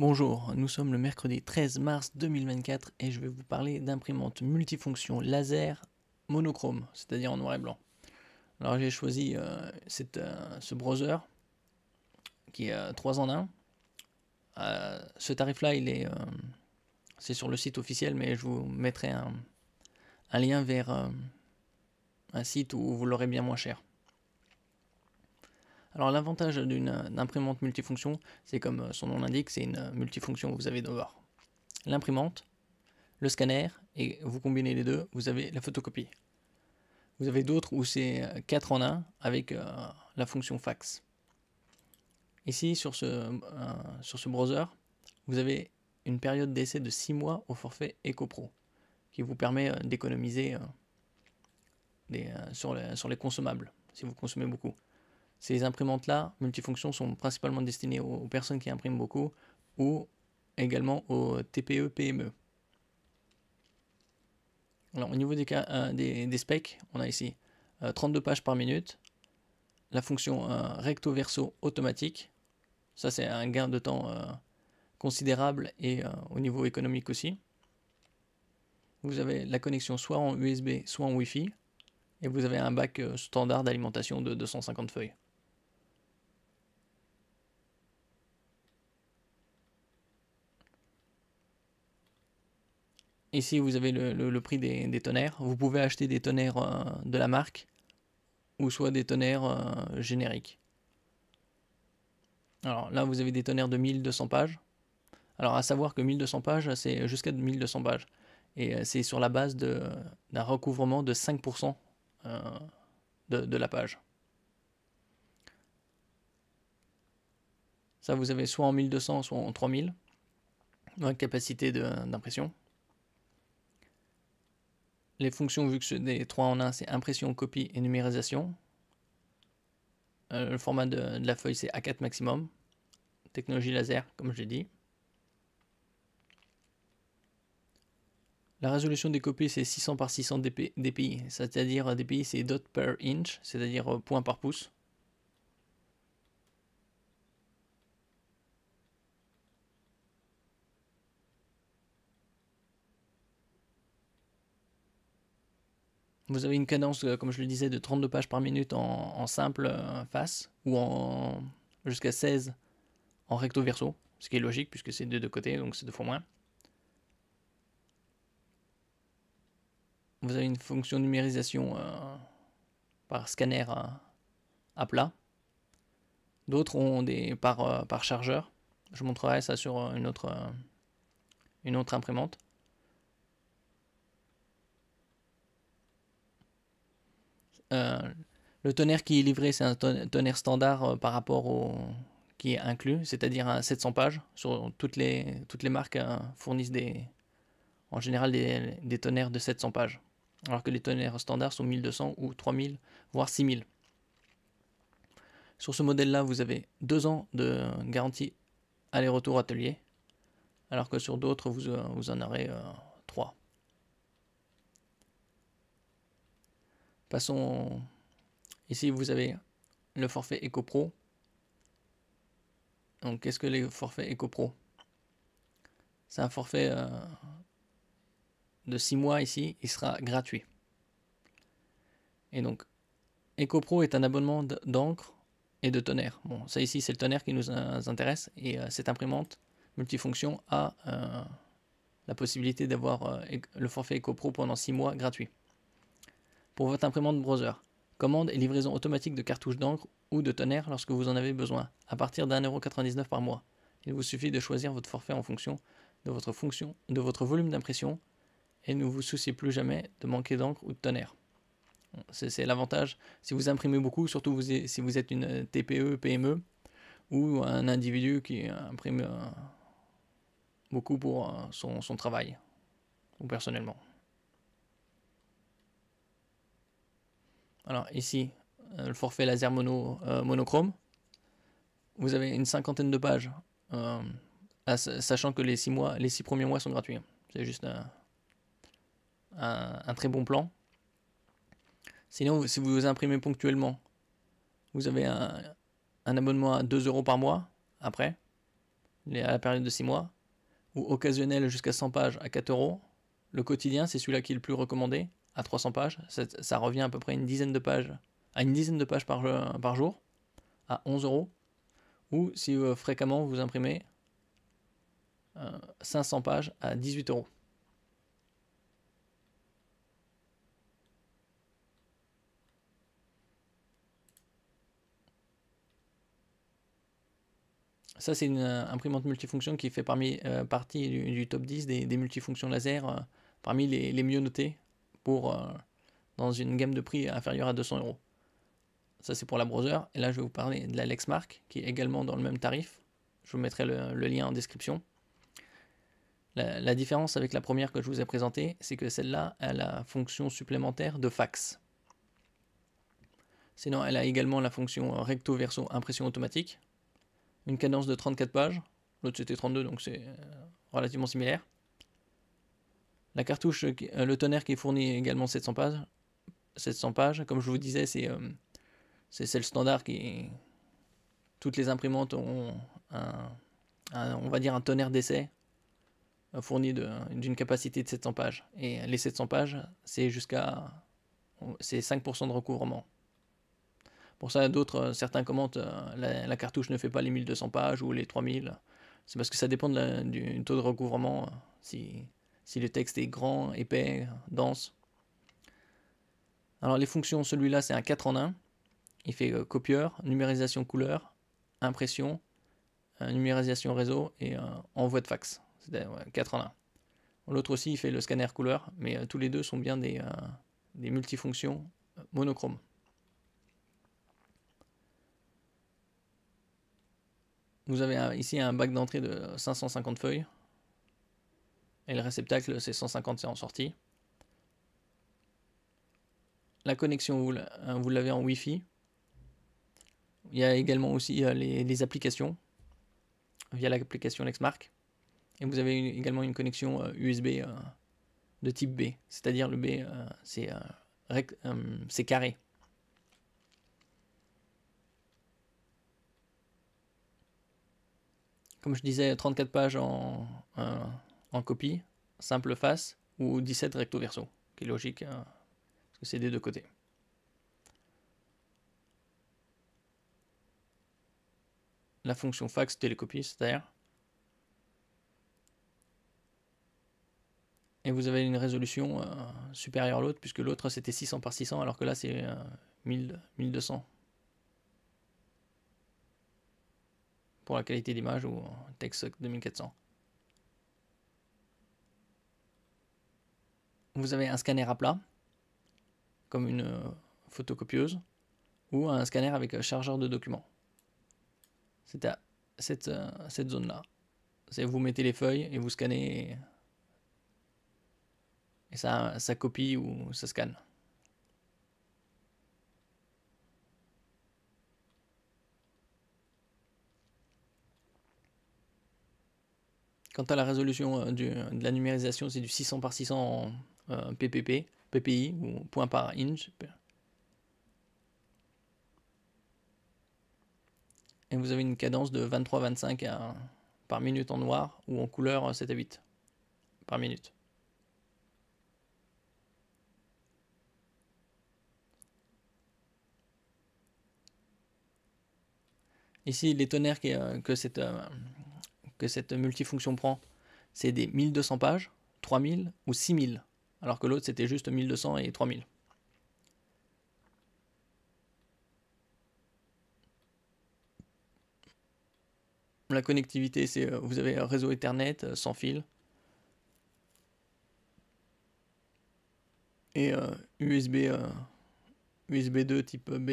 Bonjour, nous sommes le mercredi 13 mars 2024 et je vais vous parler d'imprimante multifonction laser monochrome, c'est-à-dire en noir et blanc. Alors j'ai choisi euh, euh, ce browser qui est 3 euh, en 1. ce tarif-là, il est, c'est sur le site officiel, mais je vous mettrai un lien vers un site où vous l'aurez bien moins cher. Alors l'avantage d'une imprimante multifonction, c'est comme euh, son nom l'indique, c'est une euh, multifonction, vous avez d'abord l'imprimante, le scanner, et vous combinez les deux, vous avez la photocopie. Vous avez d'autres où c'est 4 euh, en 1 avec la fonction fax. Ici, sur ce, sur ce browser, vous avez une période d'essai de 6 mois au forfait EcoPro, qui vous permet d'économiser sur, sur les consommables, si vous consommez beaucoup. Ces imprimantes-là, multifonctions, sont principalement destinées aux, personnes qui impriment beaucoup ou également aux TPE-PME. E. Alors au niveau euh, des, specs, on a ici 32 euh, pages par minute, la fonction euh, recto-verso automatique, ça c'est un gain de temps considérable et au niveau économique aussi. Vous avez la connexion soit en USB, soit en Wi-Fi, et vous avez un bac standard d'alimentation de 250 feuilles. Ici, vous avez le, prix des, tonnerres. Vous pouvez acheter des tonnerres euh, de la marque ou soit des tonnerres euh, génériques. Alors là, vous avez des tonnerres de 1200 pages. Alors à savoir que 1200 pages, c'est jusqu'à 1200 pages. Et euh, c'est sur la base d'un recouvrement de 5% de, la page. Ça, vous avez soit en 1200, soit en 3000. capacité d'impression les fonctions, vu que c'est des 3 en 1, c'est impression, copie et numérisation. Euh, le format de, la feuille, c'est A4 maximum. Technologie laser, comme je l'ai dit. La résolution des copies, c'est 600 par 600 dpi, c'est-à-dire dpi, c'est dot per inch, c'est-à-dire euh, point par pouce. Vous avez une cadence, euh, comme je le disais, de 32 pages par minute en, simple euh, face ou en jusqu'à 16 en recto verso, ce qui est logique puisque c'est de deux côtés, donc c'est deux fois moins. Vous avez une fonction numérisation euh, par scanner à, plat. D'autres ont des par, par chargeur. Je montrerai ça sur une autre, une autre imprimante. Euh, le tonnerre qui est livré, c'est un tonnerre standard euh, par rapport au qui est inclus, c'est-à-dire un 700 pages. Sur toutes les toutes les marques hein, fournissent des en général des, tonnerres de 700 pages, alors que les tonnerres standards sont 1200 ou 3000 voire 6000. Sur ce modèle-là, vous avez deux ans de garantie aller-retour atelier, alors que sur d'autres, vous, euh, en aurez Passons. Ici, vous avez le forfait EcoPro. Donc, qu'est-ce que les forfaits EcoPro C'est un forfait euh, de 6 mois ici. Il sera gratuit. Et donc, EcoPro est un abonnement d'encre et de tonnerre. Bon, ça ici, c'est le tonnerre qui nous euh, intéresse. Et euh, cette imprimante multifonction a la possibilité d'avoir le forfait EcoPro pendant 6 mois gratuit pour votre imprimante browser. Commande et livraison automatique de cartouches d'encre ou de tonnerre lorsque vous en avez besoin, à partir d'1,99€ par mois. Il vous suffit de choisir votre forfait en fonction de votre, fonction, de votre volume d'impression et ne vous souciez plus jamais de manquer d'encre ou de tonnerre. C'est l'avantage. Si vous imprimez beaucoup, surtout si vous êtes une TPE, PME, ou un individu qui imprime euh, beaucoup pour euh, son travail, ou personnellement. Alors ici, euh, le forfait laser mono, euh, monochrome. Vous avez une cinquantaine de pages, euh, sachant que les six, mois, les premiers mois sont gratuits. C'est juste un, très bon plan. Sinon, si vous vous imprimez ponctuellement, vous avez un, un abonnement à 2 euros par mois après, à la période de 6 mois, ou occasionnel jusqu'à 100 pages à 4 euros. Le quotidien, c'est celui-là qui est le plus recommandé, à 300 pages, ça revient à peu près une dizaine de pages, à une dizaine de pages par, euh, par jour, à 11 euros. Ou si euh, fréquemment vous imprimez 500 euh, pages à 18 euros. Ça, c'est une imprimante multifonction qui fait parmi, partie du, top 10 des, multifonctions laser, parmi les, les mieux notées pour, euh, dans une gamme de prix inférieure à 200 euros. Ça, c'est pour la browser. Et là, je vais vous parler de la Lexmark, qui est également dans le même tarif. Je vous mettrai le, lien en description. la, différence avec la première que je vous ai présentée, c'est que celle-là a la fonction supplémentaire de fax. Sinon, elle a également la fonction recto verso impression automatique, une cadence de 34 pages. L'autre c'était 32, donc c'est euh, relativement similaire. La cartouche, euh, euh, le tonnerre qui est fourni également 700 pages. 700 pages. Comme je vous disais, euh, c'est c'est le standard qui. Toutes les imprimantes ont un, on va dire un tonnerre d'essai fourni d'une capacité de 700 pages. Et les 700 pages, c'est jusqu'à c'est 5% de recouvrement. Pour ça, d'autres, certains commentent la, cartouche ne fait pas les 1200 pages ou les 3000. C'est parce que ça dépend du taux de recouvrement. Si, si le texte est grand, épais, dense. Alors les fonctions, celui-là c'est un 4 en 1. Il fait euh, copieur, numérisation couleur, impression, euh, numérisation réseau et euh, envoi de fax. C'est 4 en 1. L'autre aussi il fait le scanner couleur, mais tous les deux sont bien des, multifonctions monochromes. Vous avez ici un bac d'entrée de 550 feuilles. Et le réceptacle, c'est 150, c'est en sortie. La connexion, hein, vous l'avez en Wi-Fi. Il y a également aussi euh, les, applications, via l'application Lexmark. Et vous avez également une connexion USB euh, euh, de type B, c'est-à-dire le B, c'est carré. Comme je disais, 34 pages en, en copie, simple face ou 17 recto verso, qui est logique, hein, parce que c'est des deux côtés. La fonction fax télécopie, c'est-à-dire. Et vous avez une résolution euh, supérieure à l'autre, puisque l'autre c'était 600 par 600, alors que là c'est 1200. Euh, Pour la qualité d'image ou texte 2400. vous avez un scanner à plat, comme une euh, photocopieuse, ou un scanner avec un chargeur de documents. C'est à cette, euh, zone-là. vous mettez les feuilles et vous scannez et, ça, copie ou ça scanne. Quant à la résolution euh, de la numérisation, c'est du 600 par 600 en, PPP, euh, PPI ou point par inch. Et vous avez une cadence de 23-25 euh, par minute en noir ou en couleur 7 euh, à 8 par minute. Ici, les tonnerres que, que, cette, que cette multifonction prend, c'est des 1200 pages, 3000 ou 6000 alors que l'autre c'était juste 1200 et 3000. La connectivité, c'est euh, vous avez un réseau Ethernet euh, sans fil. Et USB, USB 2 type euh, B.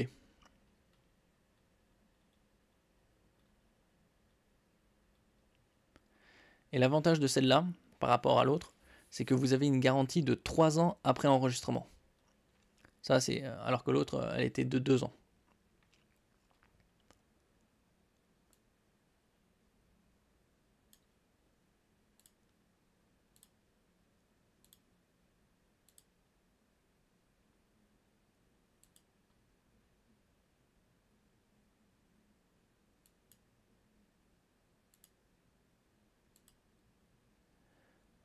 Et l'avantage de celle-là par rapport à l'autre, c'est que vous avez une garantie de 3 ans après enregistrement. Ça, c'est euh, alors que l'autre, euh, elle était de 2 ans.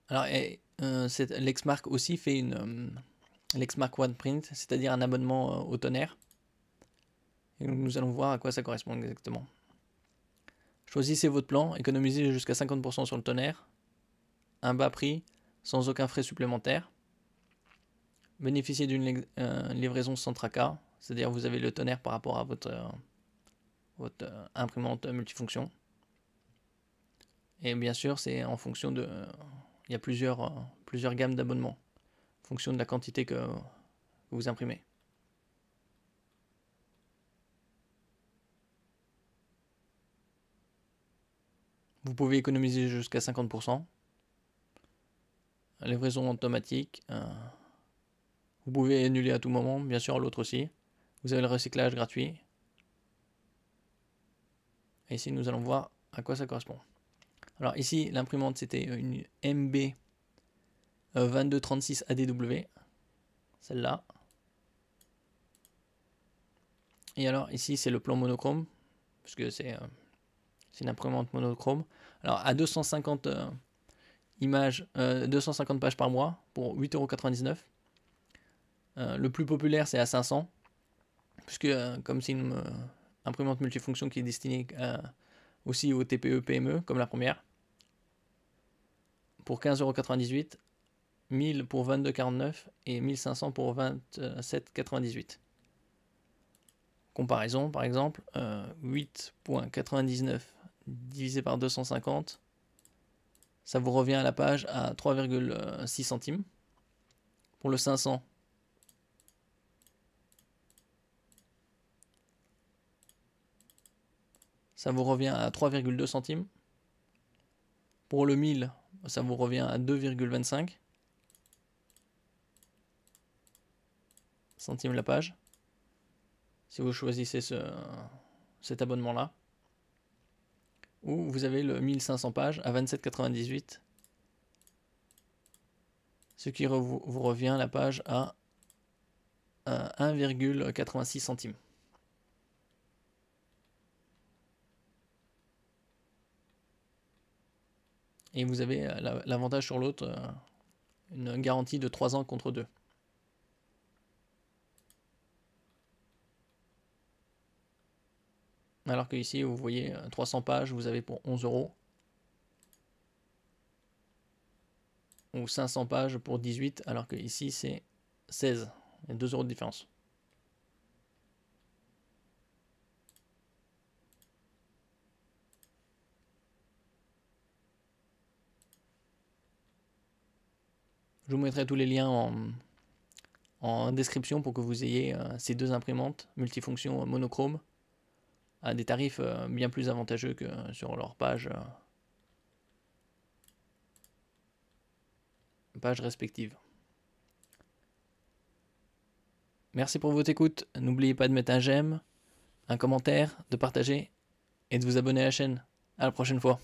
Alors, et euh, Lexmark aussi fait une euh, Lexmark One Print, c'est-à-dire un abonnement euh, au tonnerre. Et nous allons voir à quoi ça correspond exactement. Choisissez votre plan, économisez jusqu'à 50% sur le tonnerre, un bas prix, sans aucun frais supplémentaire. Bénéficiez d'une livraison sans tracas, c'est-à-dire vous avez le tonnerre par rapport à votre imprimante multifonction. Et bien sûr, c'est en fonction de il y a plusieurs, euh, plusieurs gammes d'abonnements en fonction de la quantité que vous imprimez. Vous pouvez économiser jusqu'à 50%. Livraison automatique. Euh, vous pouvez annuler à tout moment, bien sûr, l'autre aussi. Vous avez le recyclage gratuit. Et ici, nous allons voir à quoi ça correspond. Alors ici, l'imprimante, c'était une MB2236 euh, ADW, celle-là. Et alors ici, c'est le plan monochrome, puisque c'est euh, une imprimante monochrome. Alors à 250 euh, images, 250 pages par mois pour 8,99€. le plus populaire, c'est à 500, puisque comme c'est une imprimante multifonction qui est destinée à aussi au TPE-PME, e, comme la première, pour 15,98€, 1000 pour 22,49€ et 1500 pour 27,98€. Comparaison, par exemple, 8,99 euh, divisé par 250, ça vous revient à la page à 3,6 centimes. Pour le 500, ça vous revient à 3,2 centimes. Pour le 1000, ça vous revient à 2,25 centimes la page. Si vous choisissez ce, cet abonnement-là. Ou vous avez le 1500 pages à 27,98. Ce qui vous revient la page à 1,86 centimes. et vous avez euh, l'avantage sur l'autre, euh, une garantie de 3 ans contre 2. Alors que ici, vous voyez 300 euh, pages, vous avez pour 11 euros. Ou 500 pages pour 18, alors que ici c'est 16. Il y a 2 euros de différence. Je vous mettrai tous les liens en, description pour que vous ayez euh, ces deux imprimantes multifonctions euh, monochrome à des tarifs euh, bien plus avantageux que sur leur page, page respective. Merci pour votre écoute. N'oubliez pas de mettre un j'aime, un commentaire, de partager et de vous abonner à la chaîne. À la prochaine fois.